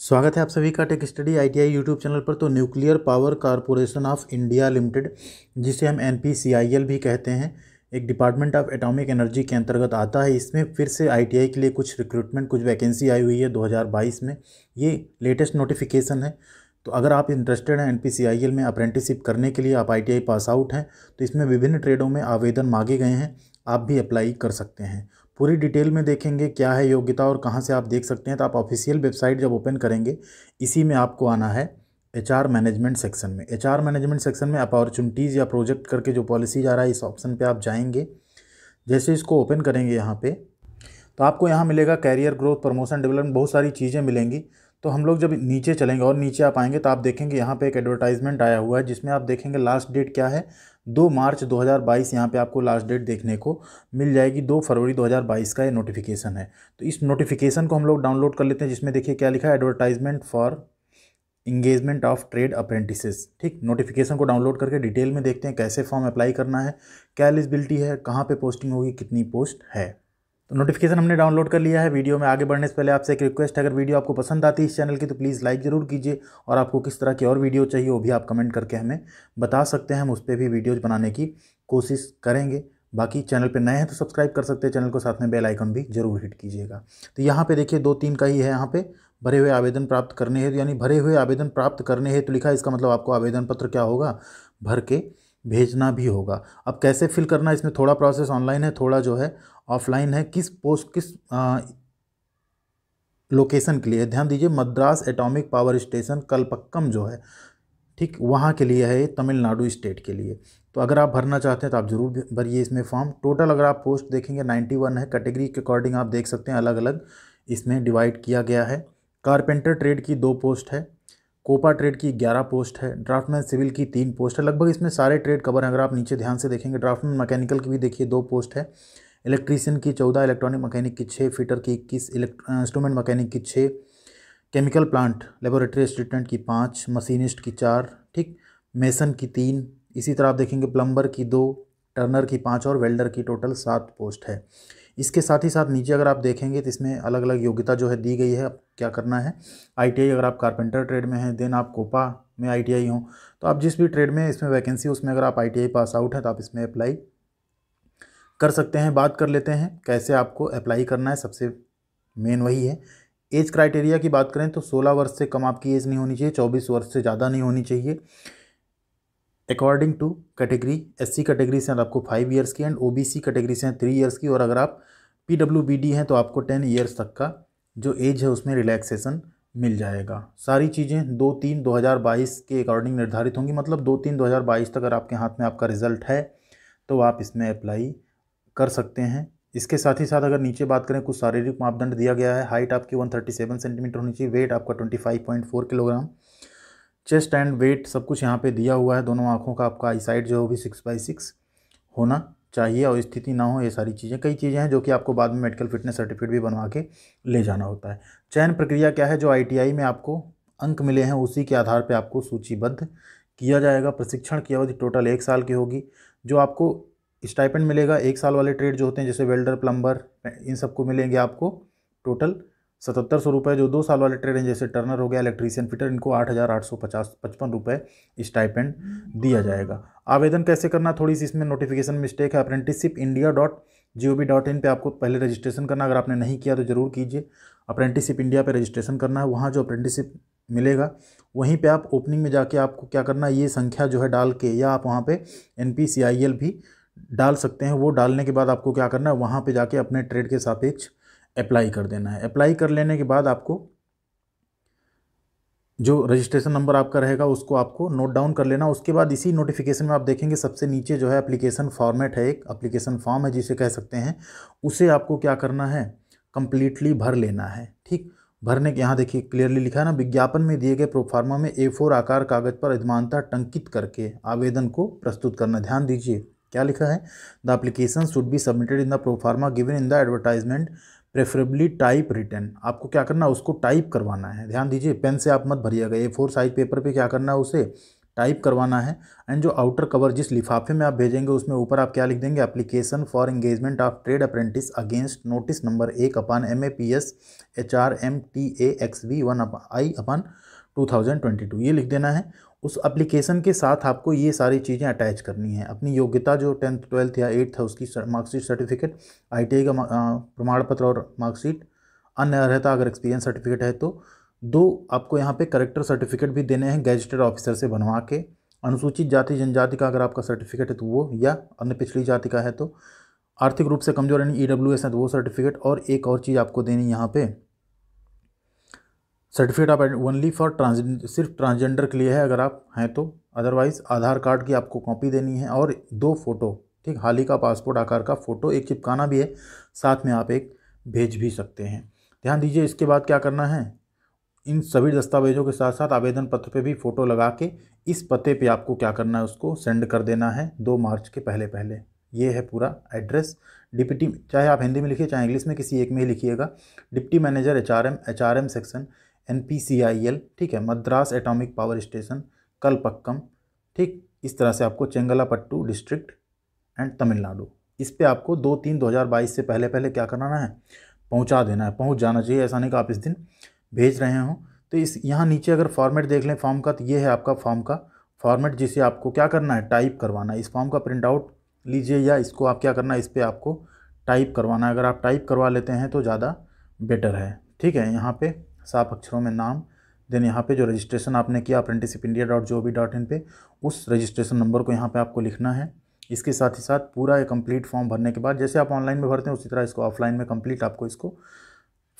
स्वागत है आप सभी का tech study ITI YouTube channel पर तो nuclear power corporation of India limited जिसे हम एन भी कहते हैं एक डिपार्टमेंट ऑफ एटॉमिक एनर्जी के अंतर्गत आता है इसमें फिर से आईटीआई के लिए कुछ रिक्रूटमेंट कुछ वैकेंसी आई हुई है 2022 में ये लेटेस्ट नोटिफिकेशन है तो अगर आप इंटरेस्टेड हैं एन में अप्रेंटिसिप करने के लिए आप आई पास आउट हैं तो इसमें विभिन्न ट्रेडों में आवेदन मांगे गए हैं आप भी अप्लाई कर सकते हैं पूरी डिटेल में देखेंगे क्या है योग्यता और कहाँ से आप देख सकते हैं तो आप ऑफिशियल वेबसाइट जब ओपन करेंगे इसी में आपको आना है एच मैनेजमेंट सेक्शन में एच मैनेजमेंट सेक्शन में अपॉर्चुनिटीज़ या प्रोजेक्ट करके जो पॉलिसी जा रहा है इस ऑप्शन पर आप जाएंगे जैसे इसको ओपन करेंगे यहाँ पर तो आपको यहाँ मिलेगा कैरियर ग्रोथ प्रमोशन डेवलपमेंट बहुत सारी चीज़ें मिलेंगी तो हम लोग जब नीचे चलेंगे और नीचे आप आएंगे तो आप देखेंगे यहाँ पे एक एडवर्टाइजमेंट आया हुआ है जिसमें आप देखेंगे लास्ट डेट क्या है दो मार्च 2022 यहाँ पर आपको लास्ट डेट देखने को मिल जाएगी दो फरवरी 2022 का ये नोटिफिकेशन है तो इस नोटिफिकेशन को हम लोग डाउनलोड कर लेते हैं जिसमें देखिए क्या लिखा है advertisement for engagement of trade apprentices ठीक नोटिफिकेशन को डाउनलोड करके डिटेल में देखते हैं कैसे फॉर्म अप्लाई करना है क्या एलिजिबिलिटी है कहाँ पे पोस्टिंग होगी कितनी पोस्ट है तो नोटिफिकेशन हमने डाउनलोड कर लिया है वीडियो में आगे बढ़ने से पहले आपसे एक रिक्वेस्ट है अगर वीडियो आपको पसंद आती है इस चैनल की तो प्लीज़ लाइक ज़रूर कीजिए और आपको किस तरह की और वीडियो चाहिए वो भी आप कमेंट करके हमें बता सकते हैं हम उस पर भी वीडियोज़ बनाने की कोशिश करेंगे बाकी चैनल पे नए हैं तो सब्सक्राइब कर सकते हैं चैनल को साथ में बेल आइकन भी जरूर हिट कीजिएगा तो यहाँ पे देखिए दो तीन का ही है यहाँ पे भरे हुए आवेदन प्राप्त करने हैं यानी भरे हुए आवेदन प्राप्त करने हैं तो लिखा है इसका मतलब आपको आवेदन पत्र क्या होगा भर के भेजना भी होगा अब कैसे फिल करना इसमें थोड़ा प्रोसेस ऑनलाइन है थोड़ा जो है ऑफलाइन है किस पोस्ट किस आ, लोकेशन के लिए ध्यान दीजिए Madras atomic power station Kalpakkam जो है ठीक वहाँ के लिए है तमिलनाडु स्टेट के लिए तो अगर आप भरना चाहते हैं तो आप ज़रूर भरिए इसमें फॉर्म टोटल अगर आप पोस्ट देखेंगे 91 है कैटेगरी के अकॉर्डिंग आप देख सकते हैं अलग अलग इसमें डिवाइड किया गया है कारपेंटर ट्रेड की दो पोस्ट है कोपा ट्रेड की 11 पोस्ट है ड्राफ्ट मैन सिविल की तीन पोस्ट है लगभग इसमें सारे ट्रेड कवर हैं अगर आप नीचे ध्यान से देखेंगे ड्राफ्ट में मैकेनिकल की भी देखिए दो पोस्ट है इलेक्ट्रीशियन की चौदह इलेक्ट्रॉनिक मैकेनिक की छः फिटर की इक्कीस इंस्ट्रूमेंट मैकेनिक की छः केमिकल प्लांट लेबोरेटरी असिस्टेंट की पाँच मशीनिस्ट की चार ठीक मेसन की तीन इसी तरह आप देखेंगे प्लम्बर की दो टर्नर की पाँच और वेल्डर की टोटल सात पोस्ट है इसके साथ ही साथ नीचे अगर आप देखेंगे तो इसमें अलग अलग योग्यता जो है दी गई है अब क्या करना है आईटीआई अगर आप कारपेंटर ट्रेड में हैं देन आप कोपा में आईटीआई हो तो आप जिस भी ट्रेड में इसमें वैकेंसी उसमें अगर आप आईटीआई पास आउट हैं तो आप इसमें अप्लाई कर सकते हैं बात कर लेते हैं कैसे आपको अप्लाई करना है सबसे मेन वही है एज क्राइटेरिया की बात करें तो 16 वर्ष से कम आपकी एज नहीं होनी चाहिए 24 वर्ष से ज़्यादा नहीं होनी चाहिए according to category S C category से आपको फाइव ईयर्स की and O B C category से हैं थ्री ईयर्स की और अगर आप पी डब्ल्यू बी डी हैं तो आपको टेन ईयर्स तक का जो एज है उसमें रिलैक्सेशन मिल जाएगा सारी चीज़ें दो तीन दो हज़ार बाईस के अकॉर्डिंग निर्धारित होंगी मतलब दो तीन दो हज़ार बाईस तक अगर आपके हाथ में आपका रिजल्ट है तो आप इसमें अप्लाई कर सकते हैं इसके साथ ही साथ अगर नीचे बात करें कुछ शारीरिक मापदंड दिया गया है हाइट आपकी वन थर्टी सेवन सेंटीमीटर होनी चाहिए वेट आपका twenty five point four kilogram chest and weight सब कुछ यहाँ पे दिया हुआ है दोनों आँखों का आपका आई साइड जो हो भी सिक्स बाई सिक्स होना चाहिए और स्थिति ना हो ये सारी चीज़ें कई चीज़ें हैं जो कि आपको बाद में मेडिकल फिटनेस सर्टिफिकेट भी बनवा के ले जाना होता है चयन प्रक्रिया क्या है जो आई में आपको अंक मिले हैं उसी के आधार पर आपको सूचीबद्ध किया जाएगा प्रशिक्षण की अवधि टोटल एक साल की होगी जो आपको स्टाइपेंड मिलेगा एक साल वाले ट्रेड जो होते हैं जैसे वेल्डर प्लम्बर इन सबको मिलेंगे आपको टोटल सतहत्तर सौ रुपये जो दो साल वाले ट्रेड हैं जैसे टर्नर हो गया इलेक्ट्रीशियन फिटर इनको आठ हज़ार आठ सौ पचास पचपन रुपये स्टाइपेंड दिया जाएगा आवेदन कैसे करना थोड़ी सी इसमें नोटिफिकेशन मिस्टेक है apprenticeship India dot G O V dot in पर आपको पहले रजिस्ट्रेशन करना अगर आपने नहीं किया तो ज़रूर कीजिए अप्रेंटिसशिप इंडिया पर रजिस्ट्रेशन करना है वहाँ जो अप्रेंटिसशिप मिलेगा वहीं पर आप ओपनिंग में जाके आपको क्या करना है ये संख्या जो है डाल के या आप वहाँ पर N P C I L भी डाल सकते हैं वो डालने के बाद आपको क्या करना है वहाँ पर जाके अपने ट्रेड के सापेक्ष अप्लाई कर देना है अप्लाई कर लेने के बाद आपको जो रजिस्ट्रेशन नंबर आपका रहेगा उसको आपको नोट डाउन कर लेना उसके बाद इसी नोटिफिकेशन में आप देखेंगे सबसे नीचे जो है एप्लीकेशन फॉर्मेट है एक एप्लीकेशन फॉर्म है जिसे कह सकते हैं उसे आपको क्या करना है कम्प्लीटली भर लेना है ठीक भरने के यहाँ देखिए क्लियरली लिखा है ना विज्ञापन में दिए गए प्रोफार्मा में ए फोर आकार कागज पर अधिमानता टंकित करके आवेदन को प्रस्तुत करना ध्यान दीजिए क्या लिखा है the application should be submitted in the proforma given in the advertisement preferably type return आपको क्या करना है उसको टाइप करवाना है ध्यान दीजिए पेन से आप मत भरिएगा ए फोर साइज पेपर पे क्या करना है उसे टाइप करवाना है एंड जो आउटर कवर जिस लिफाफे में आप भेजेंगे उसमें ऊपर आप क्या लिख देंगे application for engagement of trade apprentice against notice number एक upon M A P S H R M T A X V one I upon two thousand twenty two ये लिख देना है उस एप्लीकेशन के साथ आपको ये सारी चीज़ें अटैच करनी है अपनी योग्यता जो टेंथ ट्वेल्थ या एट्थ है उसकी मार्कशीट सर्टिफिकेट आई का प्रमाण पत्र और मार्कशीट अन्य रहता अगर एक्सपीरियंस सर्टिफिकेट है तो दो आपको यहाँ पे करेक्टर सर्टिफिकेट भी देने हैं गैजेटेड ऑफिसर से बनवा के अनुसूचित जाति जनजाति का अगर आपका सर्टिफिकेट है तो वो या अन्य पिछड़ी जाति का है तो आर्थिक रूप से कमजोर यानी ई e है तो वो सर्टिफिकेट और एक और चीज़ आपको देनी यहाँ पर सर्टिफिकेट आप ओनली फॉर ट्रांस सिर्फ ट्रांसजेंडर के लिए है अगर आप हैं तो अदरवाइज़ आधार कार्ड की आपको कॉपी देनी है और दो फ़ोटो ठीक हाल ही का पासपोर्ट आकार का फ़ोटो एक चिपकाना भी है साथ में आप एक भेज भी सकते हैं ध्यान दीजिए इसके बाद क्या करना है इन सभी दस्तावेज़ों के साथ साथ आवेदन पत्र पे भी फ़ोटो लगा के इस पते पे आपको क्या करना है उसको सेंड कर देना है दो मार्च के पहले पहले ये है पूरा एड्रेस डिप्टी चाहे आप हिंदी में लिखिए चाहे इंग्लिश में किसी एक में ही लिखिएगा deputy manager H R M H R M section N ठीक है Madras atomic power station Kalpakkam ठीक इस तरह से आपको चेंगलापट्टू डिस्ट्रिक्ट एंड तमिलनाडु इस पर आपको दो तीन 2022 से पहले पहले क्या कराना है पहुंचा देना है पहुंच जाना चाहिए ऐसा नहीं कि आप इस दिन भेज रहे हों तो इस यहाँ नीचे अगर फॉर्मेट देख लें फॉर्म का तो ये है आपका फॉर्म का फॉर्मेट जिसे आपको क्या करना है टाइप करवाना है इस फॉर्म का प्रिंट आउट लीजिए या इसको आप क्या करना है इस पर आपको टाइप करवाना है अगर आप टाइप करवा लेते हैं तो ज़्यादा बेटर है ठीक है यहाँ पे साफ अक्षरों में नाम देन यहाँ पे जो रजिस्ट्रेशन आपने किया अप्रेंटिसिप इंडिया डॉट जो भी डॉट इन पर उस रजिस्ट्रेशन नंबर को यहाँ पर आपको लिखना है इसके साथ ही साथ पूरा कंप्लीट फॉर्म भरने के बाद जैसे आप ऑनलाइन में भरते हैं उसी तरह इसको ऑफलाइन में कंप्लीट आपको इसको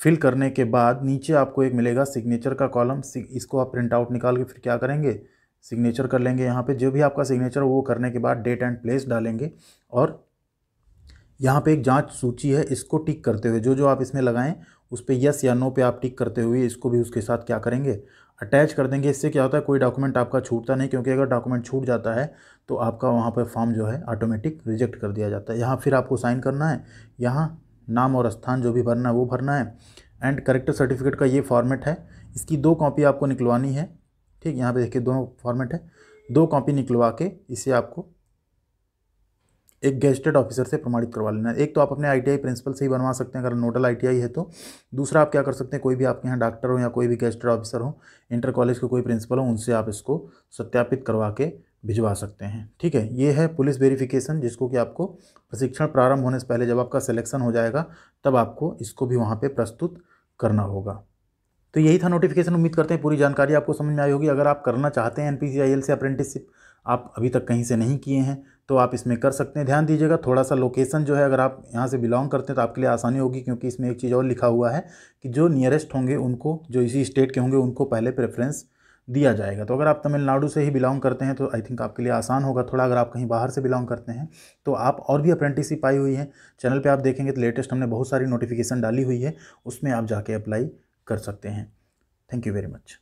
फिल करने के बाद नीचे आपको एक मिलेगा सिग्नेचर का कॉलम इसको आप प्रिंट आउट निकाल के फिर क्या करेंगे सिग्नेचर कर लेंगे यहाँ पर जो भी आपका सिग्नेचर वो करने के बाद डेट एंड प्लेस डालेंगे और यहाँ पे एक जांच सूची है इसको टिक करते हुए जो जो आप इसमें लगाएं उस पर यस या नो पे आप टिक करते हुए इसको भी उसके साथ क्या करेंगे अटैच कर देंगे इससे क्या होता है कोई डॉक्यूमेंट आपका छूटता नहीं क्योंकि अगर डॉक्यूमेंट छूट जाता है तो आपका वहाँ पर फॉर्म जो है ऑटोमेटिक रिजेक्ट कर दिया जाता है यहाँ फिर आपको साइन करना है यहाँ नाम और स्थान जो भी भरना है वो भरना है एंड करेक्टर सर्टिफिकेट का ये फॉर्मेट है इसकी दो कॉपी आपको निकलवानी है ठीक यहाँ पे देखिए दोनों फॉर्मेट है दो कॉपी निकलवा के इसे आपको एक गेस्टेड ऑफिसर से प्रमाणित करवा लेना एक तो आप अपने आईटीआई प्रिंसिपल से ही बनवा सकते हैं अगर नोडल आईटीआई है तो दूसरा आप क्या कर सकते हैं कोई भी आपके यहाँ डॉक्टर हो या कोई भी गेस्टेड ऑफिसर हो इंटर कॉलेज के कोई प्रिंसिपल हो उनसे आप इसको सत्यापित करवा के भिजवा सकते हैं ठीक है ये है पुलिस वेरिफिकेशन जिसको कि आपको प्रशिक्षण प्रारंभ होने से पहले जब आपका सिलेक्शन हो जाएगा तब आपको इसको भी वहाँ पर प्रस्तुत करना होगा तो यही था नोटिफिकेशन उम्मीद करते हैं पूरी जानकारी आपको समझ में आई होगी अगर आप करना चाहते हैं एन से अप्रेंटिसशिप आप अभी तक कहीं से नहीं किए हैं तो आप इसमें कर सकते हैं ध्यान दीजिएगा थोड़ा सा लोकेशन जो है अगर आप यहाँ से बिलोंग करते हैं तो आपके लिए आसानी होगी क्योंकि इसमें एक चीज़ और लिखा हुआ है कि जो नियरेस्ट होंगे उनको जो इसी स्टेट के होंगे उनको पहले प्रेफरेंस दिया जाएगा तो अगर आप तमिलनाडु से ही बिलोंग करते हैं तो आई थिंक आपके लिए आसान होगा थोड़ा अगर आप कहीं बाहर से बिलोंग करते हैं तो आप और भी अप्रेंटिसशिप आई हुई है चैनल पर आप देखेंगे तो लेटेस्ट हमने बहुत सारी नोटिफिकेशन डाली हुई है उसमें आप जाके अप्लाई कर सकते हैं थैंक यू वेरी मच